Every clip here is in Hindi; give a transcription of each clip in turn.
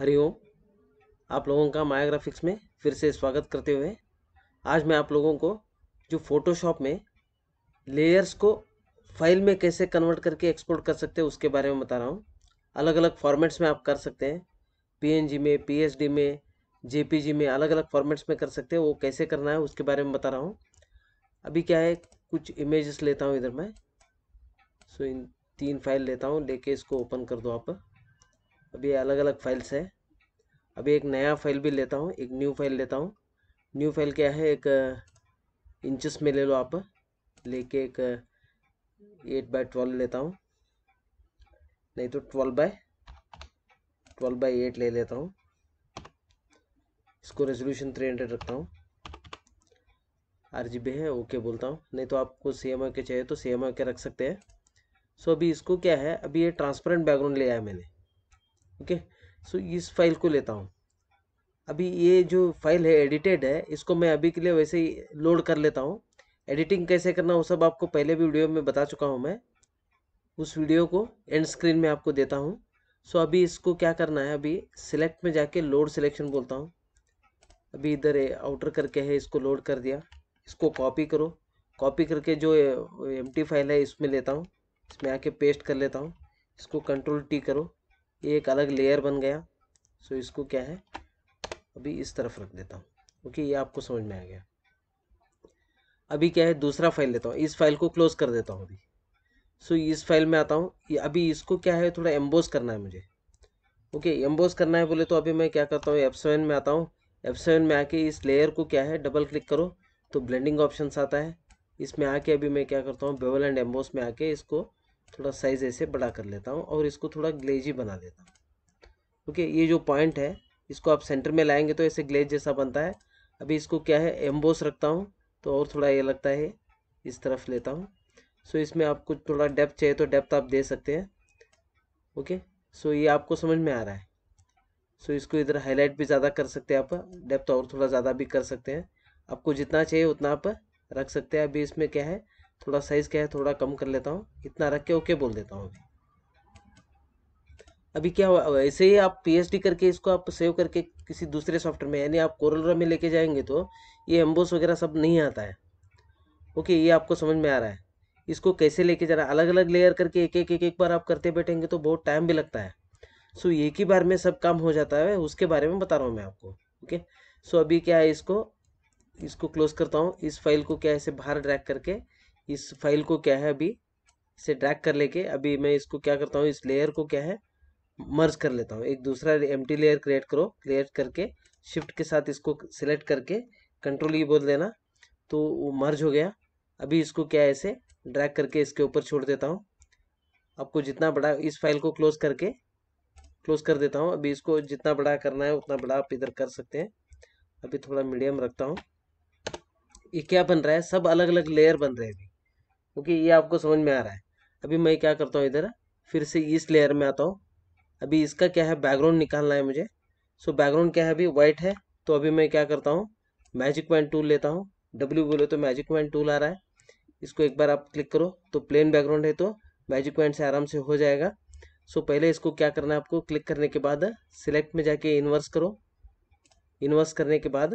हरिओम आप लोगों का मायाग्राफिक्स में फिर से स्वागत करते हुए आज मैं आप लोगों को जो फोटोशॉप में लेयर्स को फाइल में कैसे कन्वर्ट करके एक्सपोर्ट कर सकते हैं उसके बारे में बता रहा हूँ अलग अलग फॉर्मेट्स में आप कर सकते हैं पीएनजी में पीएचडी में जेपीजी में अलग अलग फॉर्मेट्स में कर सकते हैं वो कैसे करना है उसके बारे में बता रहा हूँ अभी क्या है कुछ इमेजेस लेता हूँ इधर मैं सो इन तीन फाइल लेता हूँ लेके इसको ओपन कर दो आप अभी अलग अलग फाइल्स है अभी एक नया फाइल भी लेता हूँ एक न्यू फाइल लेता हूँ न्यू फाइल क्या है एक इंचस में ले लो आप लेके एक एट बाय ट्वेल्व लेता हूँ नहीं तो twelve by twelve by eight ले लेता हूँ इसको रेजोल्यूशन थ्री हंड्रेड रखता हूँ आर जी बी है ओके बोलता हूँ नहीं तो आपको सी एम के चाहिए तो सी एम के रख सकते हैं सो अभी इसको क्या है अभी ये ट्रांसपेरेंट बैकग्राउंड ले है मैंने ओके सो इस फाइल को लेता हूँ अभी ये जो फाइल है एडिटेड है इसको मैं अभी के लिए वैसे ही लोड कर लेता हूँ एडिटिंग कैसे करना वो सब आपको पहले भी वीडियो में बता चुका हूँ मैं उस वीडियो को एंड स्क्रीन में आपको देता हूँ सो अभी इसको क्या करना है अभी सिलेक्ट में जाके लोड सिलेक्शन बोलता हूँ अभी इधर आउटर करके है इसको लोड कर दिया इसको कॉपी करो कॉपी करके जो एम फाइल है इसमें लेता हूँ इसमें आके पेस्ट कर लेता हूँ इसको कंट्रोल टी करो ये एक अलग लेयर बन गया सो इसको क्या है अभी इस तरफ रख देता हूँ ओके ये आपको समझ में आ गया अभी क्या है दूसरा फाइल लेता हूँ इस फाइल को क्लोज कर देता हूँ अभी सो इस फाइल में आता हूँ अभी इसको क्या है थोड़ा एम्बोस करना है मुझे ओके एम्बोस करना है बोले तो अभी मैं क्या करता हूँ एफ में आता हूँ एफ में आके इस लेयर को क्या है डबल क्लिक करो तो ब्लेंडिंग ऑप्शन आता है इसमें आके अभी मैं क्या करता हूँ बेवल एंड एम्बोस में आके इसको थोड़ा साइज़ ऐसे बड़ा कर लेता हूँ और इसको थोड़ा ग्लेजी बना देता हूँ ओके ये जो पॉइंट है इसको आप सेंटर में लाएंगे तो ऐसे ग्लेज जैसा बनता है अभी इसको क्या है एम्बोस रखता हूँ तो और थोड़ा ये लगता है इस तरफ लेता हूँ सो इसमें आपको थोड़ा डेप्थ चाहिए तो डेप्थ आप दे सकते हैं ओके सो ये आपको समझ में आ रहा है सो इसको इधर हाईलाइट भी ज़्यादा कर सकते हैं आप डेप्थ और थोड़ा ज़्यादा भी कर सकते हैं आपको जितना चाहिए उतना आप रख सकते हैं अभी इसमें क्या है थोड़ा साइज़ क्या है थोड़ा कम कर लेता हूँ इतना रख के ओके बोल देता हूँ अभी अभी क्या हुआ ऐसे ही आप पीएचडी करके इसको आप सेव करके किसी दूसरे सॉफ्टवेयर में यानी आप कोरलरा में लेके जाएंगे तो ये एम्बोस वगैरह सब नहीं आता है ओके ये आपको समझ में आ रहा है इसको कैसे लेके जाना अलग अलग लेयर करके एक एक एक एक बार आप करते बैठेंगे तो बहुत टाइम भी लगता है सो एक ही बार में सब काम हो जाता है उसके बारे में बता रहा हूँ मैं आपको ओके सो अभी क्या है इसको इसको क्लोज करता हूँ इस फाइल को क्या ऐसे बाहर ड्रैक करके इस फाइल को क्या है अभी इसे ड्रैग कर लेके अभी मैं इसको क्या करता हूँ इस लेयर को क्या है मर्ज कर लेता हूँ एक दूसरा एम लेयर क्रिएट करो क्रिएट करके शिफ्ट के साथ इसको सिलेक्ट करके कंट्रोल ही e बोल देना तो वो मर्ज हो गया अभी इसको क्या है इसे ड्रैग करके इसके ऊपर छोड़ देता हूँ आपको जितना बड़ा इस फाइल को क्लोज करके क्लोज कर देता हूँ अभी इसको जितना बड़ा करना है उतना बड़ा आप इधर कर सकते हैं अभी थोड़ा मीडियम रखता हूँ ये क्या बन रहा है सब अलग अलग लेयर बन रहे हैं अभी क्योंकि ये आपको समझ में आ रहा है अभी मैं क्या करता हूँ इधर फिर से इस लेयर में आता हूँ अभी इसका क्या है बैकग्राउंड निकालना है मुझे सो बैकग्राउंड क्या है अभी वाइट है तो अभी मैं क्या करता हूँ मैजिक पॉइंट टूल लेता हूँ डब्ल्यू बोले तो मैजिक पॉइंट टूल आ रहा है इसको एक बार आप क्लिक करो तो प्लेन बैकग्राउंड है तो मैजिक पॉइंट से आराम से हो जाएगा सो पहले इसको क्या करना है आपको क्लिक करने के बाद सिलेक्ट में जाके इन्वर्स करो इन्वर्स करने के बाद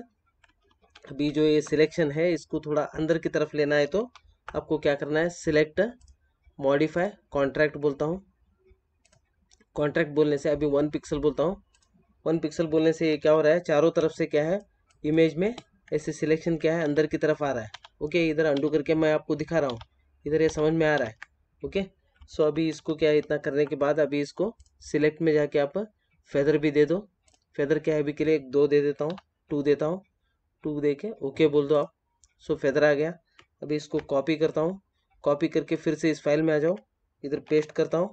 अभी जो ये सिलेक्शन है इसको थोड़ा अंदर की तरफ लेना है तो आपको क्या करना है सिलेक्ट मॉडिफाई कॉन्ट्रैक्ट बोलता हूँ कॉन्ट्रैक्ट बोलने से अभी वन पिक्सल बोलता हूँ वन पिक्सल बोलने से ये क्या हो रहा है चारों तरफ से क्या है इमेज में ऐसे सिलेक्शन क्या है अंदर की तरफ आ रहा है ओके इधर अंडू करके मैं आपको दिखा रहा हूँ इधर ये समझ में आ रहा है ओके सो अभी इसको क्या है इतना करने के बाद अभी इसको सिलेक्ट में जाके आप फेदर भी दे दो फेदर क्या है अभी के लिए एक दो दे देता हूँ टू देता हूँ टू दे के ओके बोल दो आप सो फेदर आ गया अभी इसको कॉपी करता हूँ कॉपी करके फिर से इस फाइल में आ जाओ इधर पेस्ट करता हूँ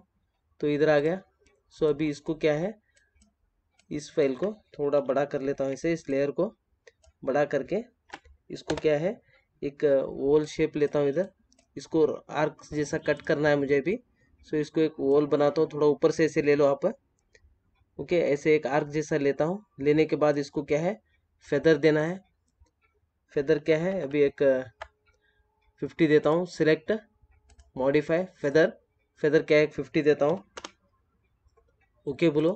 तो इधर आ गया सो अभी इसको क्या है इस फाइल को थोड़ा बड़ा कर लेता हूँ इसे इस लेयर को बड़ा करके इसको क्या है एक वॉल शेप लेता हूँ इधर इसको आर्क जैसा कट करना है मुझे अभी सो इसको एक वॉल बनाता हूँ थोड़ा ऊपर से ऐसे ले लो आप ओके ऐसे एक आर्क जैसा लेता हूँ लेने के बाद इसको क्या है फेदर देना है फेदर क्या है अभी एक फिफ्टी देता हूँ सिलेक्ट मॉडिफाई फेदर फेदर क्या है फिफ्टी देता हूँ ओके बोलो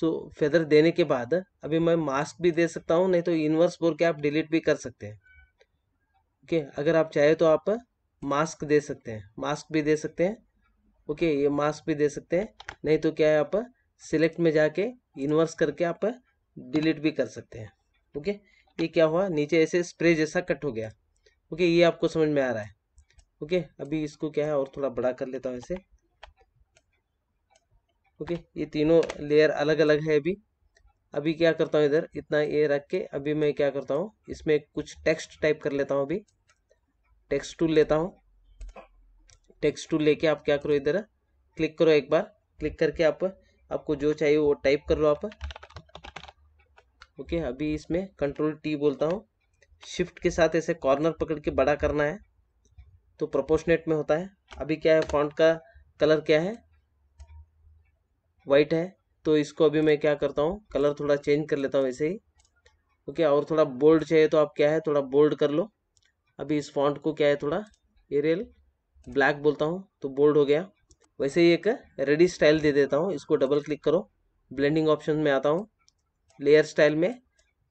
सो फेदर देने के बाद अभी मैं मास्क भी दे सकता हूँ नहीं तो इनवर्स बोल के आप डिलीट भी कर सकते हैं ओके अगर आप चाहे तो आप मास्क दे सकते हैं मास्क भी दे सकते हैं ओके ये मास्क भी दे सकते हैं नहीं तो क्या है आप सिलेक्ट में जाके इनवर्स करके आप डिलीट भी कर सकते हैं ओके ये क्या हुआ नीचे ऐसे स्प्रे जैसा कट हो गया ओके ये आपको समझ में आ रहा है ओके अभी इसको क्या है और थोड़ा बड़ा कर लेता हूँ इसे ओके ये तीनों लेयर अलग अलग है अभी अभी क्या करता हूँ इधर इतना ये रख के अभी मैं क्या करता हूँ इसमें कुछ टेक्स्ट टाइप कर लेता हूँ अभी टेक्स्ट टूल लेता हूँ टेक्स्ट टूल लेके आप क्या करो इधर क्लिक करो एक बार क्लिक करके आप आपको जो चाहिए वो टाइप कर लो आप ओके अभी इसमें कंट्रोल टी बोलता हूँ शिफ्ट के साथ ऐसे कॉर्नर पकड़ के बड़ा करना है तो प्रोपोर्शनेट में होता है अभी क्या है फॉन्ट का कलर क्या है वाइट है तो इसको अभी मैं क्या करता हूँ कलर थोड़ा चेंज कर लेता हूँ ऐसे ही ओके और थोड़ा बोल्ड चाहिए तो आप क्या है थोड़ा बोल्ड कर लो अभी इस फॉन्ट को क्या है थोड़ा एरियल ब्लैक बोलता हूँ तो बोल्ड हो गया वैसे ही एक रेडी स्टाइल दे देता हूँ इसको डबल क्लिक करो ब्लेंडिंग ऑप्शन में आता हूँ लेयर स्टाइल में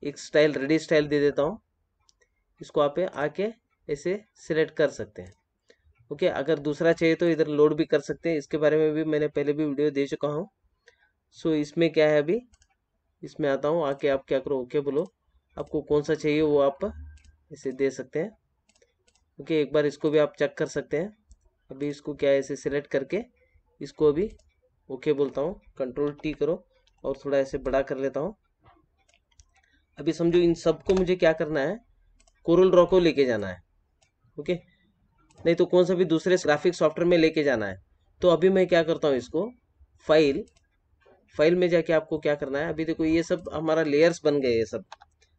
एक स्टाइल रेडी स्टाइल दे देता हूँ इसको आप आके ऐसे सिलेक्ट कर सकते हैं ओके okay, अगर दूसरा चाहिए तो इधर लोड भी कर सकते हैं इसके बारे में भी मैंने पहले भी वीडियो दे चुका हूँ सो so, इसमें क्या है अभी इसमें आता हूँ आके आप क्या करो ओके okay बोलो आपको कौन सा चाहिए वो आप इसे दे सकते हैं ओके okay, एक बार इसको भी आप चेक कर सकते हैं अभी इसको क्या है इसे सिलेक्ट करके इसको अभी ओके बोलता हूँ कंट्रोल टी करो और थोड़ा ऐसे बड़ा कर लेता हूँ अभी समझो इन सबको मुझे क्या करना है कोरल रॉ को लेके जाना है ओके नहीं तो कौन सा भी दूसरे ग्राफिक सॉफ्टवेयर में लेके जाना है तो अभी मैं क्या करता हूँ इसको फाइल फाइल में जाके आपको क्या करना है अभी देखो ये सब हमारा लेयर्स बन गए ये सब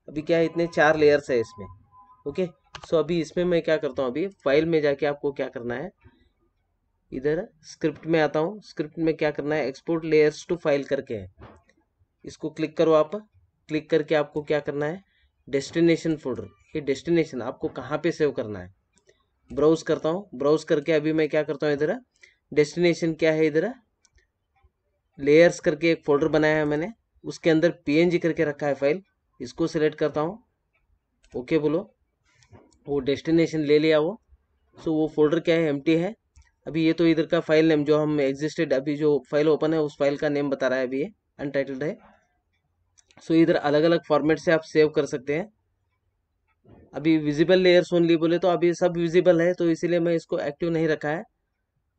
अभी क्या है इतने चार लेयर्स है इसमें ओके सो अभी इसमें मैं क्या करता हूँ अभी फाइल में जाके आपको क्या करना है इधर स्क्रिप्ट में आता हूँ स्क्रिप्ट में क्या करना है एक्सपोर्ट लेयर्स टू फाइल करके है इसको क्लिक करो आप क्लिक करके आपको क्या करना है डेस्टिनेशन फोल्डर कि डेस्टिनेशन आपको कहाँ पे सेव करना है ब्राउज करता हूँ ब्राउज करके अभी मैं क्या करता हूँ इधर डेस्टिनेशन क्या है इधर लेयर्स करके एक फोल्डर बनाया है मैंने उसके अंदर पी करके रखा है फाइल इसको सिलेक्ट करता हूँ ओके बोलो वो डेस्टिनेशन ले लिया वो सो वो फोल्डर क्या है एम है अभी ये तो इधर का फाइल नेम जो हम एग्जिस्टेड अभी जो फाइल ओपन है उस फाइल का नेम बता रहा है अभी ये अनटाइटल्ड है सो इधर अलग अलग फॉर्मेट से आप सेव कर सकते हैं अभी विजिबल लेयर्स ओनली बोले तो अभी सब विजिबल है तो इसीलिए मैं इसको एक्टिव नहीं रखा है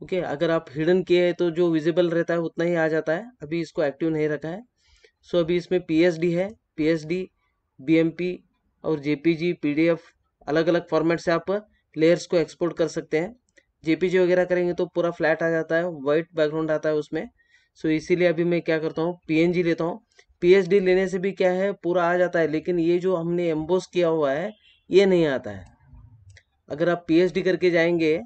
ओके okay, अगर आप हिडन किए हैं तो जो विजिबल रहता है उतना ही आ जाता है अभी इसको एक्टिव नहीं रखा है सो so, अभी इसमें पी है पी एस और जे पी अलग अलग फॉर्मेट से आप लेयर्स को एक्सपोर्ट कर सकते हैं जेपीजी वगैरह करेंगे तो पूरा फ्लैट आ जाता है वाइट बैकग्राउंड आता है उसमें सो so, इसीलिए अभी मैं क्या करता हूँ पीएनजी लेता हूँ पीएचडी लेने से भी क्या है पूरा आ जाता है लेकिन ये जो हमने एम्बोस किया हुआ है ये नहीं आता है अगर आप पीएचडी करके जाएंगे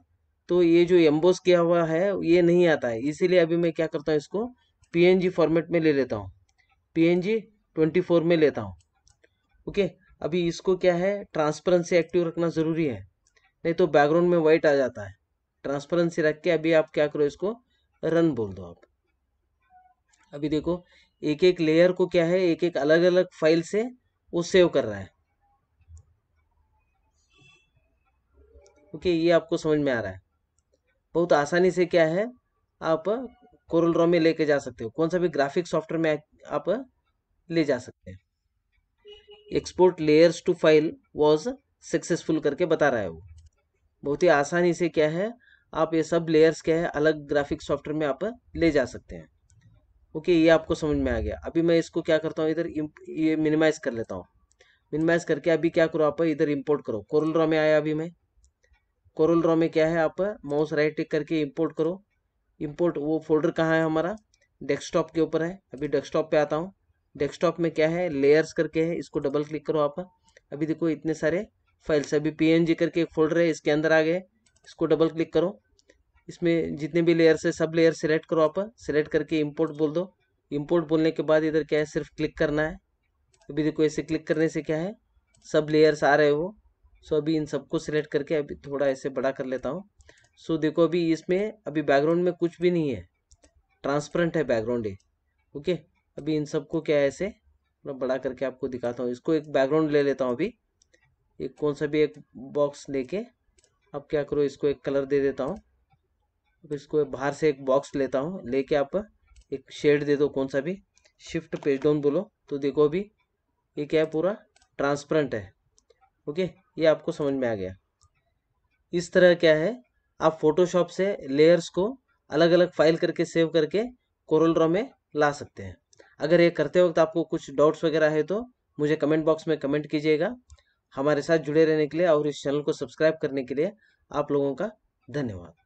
तो ये जो एम्बोस किया हुआ है ये नहीं आता है इसीलिए अभी मैं क्या करता हूँ इसको पीएनजी फॉर्मेट में ले लेता हूँ पीएनजी 24 में लेता हूँ ओके अभी इसको क्या है ट्रांसपेरेंसी एक्टिव रखना ज़रूरी है नहीं तो बैकग्राउंड में वाइट आ जाता है ट्रांसपेरेंसी रख के अभी आप क्या करो इसको रन बोल दो आप अभी देखो एक एक लेयर को क्या है एक एक अलग अलग फाइल से वो सेव कर रहा है ओके ये आपको समझ में आ रहा है बहुत आसानी से क्या है आप कोरल रॉ में लेके जा सकते हो कौन सा भी ग्राफिक सॉफ्टवेयर में आप ले जा सकते हैं export layers to file was successful करके बता रहा है वो बहुत ही आसानी से क्या है आप ये सब लेयर्स क्या है अलग ग्राफिक सॉफ्टवेयर में आप ले जा सकते हैं ओके okay, ये आपको समझ में आ गया अभी मैं इसको क्या करता हूँ इधर ये मिनिमाइज कर लेता हूँ मिनिमाइज करके अभी क्या करो आप इधर इम्पोर्ट करो कोरल रॉ में आया अभी मैं कोरल रॉ में क्या है आप माउस राइट टिक करके इंपोर्ट करो इंपोर्ट वो फोल्डर कहाँ है हमारा डेस्कटॉप के ऊपर है अभी डेस्कटॉप पे आता हूँ डेस्कटॉप में क्या है लेयर्स करके है इसको डबल क्लिक करो आप अभी देखो इतने सारे फाइल्स अभी पी करके एक फोल्डर है इसके अंदर आ गए इसको डबल क्लिक करो इसमें जितने भी लेयर्स है सब लेयर सेलेक्ट करो आप सिलेक्ट करके इम्पोर्ट बोल दो इम्पोर्ट बोलने के बाद इधर क्या है सिर्फ क्लिक करना है अभी देखो ऐसे क्लिक करने से क्या है सब लेयर्स आ रहे हो सो अभी इन सबको सिलेक्ट करके अभी थोड़ा ऐसे बड़ा कर लेता हूँ सो देखो अभी इसमें अभी बैकग्राउंड में कुछ भी नहीं है ट्रांसपेरेंट है बैकग्राउंड ये ओके अभी इन सबको क्या है ऐसे थोड़ा मतलब बड़ा करके आपको दिखाता हूँ इसको एक बैकग्राउंड ले लेता हूँ अभी एक कौन सा भी एक बॉक्स लेके आप क्या करो इसको एक कलर दे देता हूँ इसको बाहर से एक बॉक्स लेता हूँ लेके आप एक शेड दे दो कौन सा भी शिफ्ट पेज डाउन बोलो तो देखो अभी ये क्या है पूरा ट्रांसपेरेंट है ओके ये आपको समझ में आ गया इस तरह क्या है आप फोटोशॉप से लेयर्स को अलग अलग फाइल करके सेव करके कोरल ड्रॉ में ला सकते हैं अगर ये करते वक्त आपको कुछ डाउट्स वगैरह है तो मुझे कमेंट बॉक्स में कमेंट कीजिएगा हमारे साथ जुड़े रहने के लिए और इस चैनल को सब्सक्राइब करने के लिए आप लोगों का धन्यवाद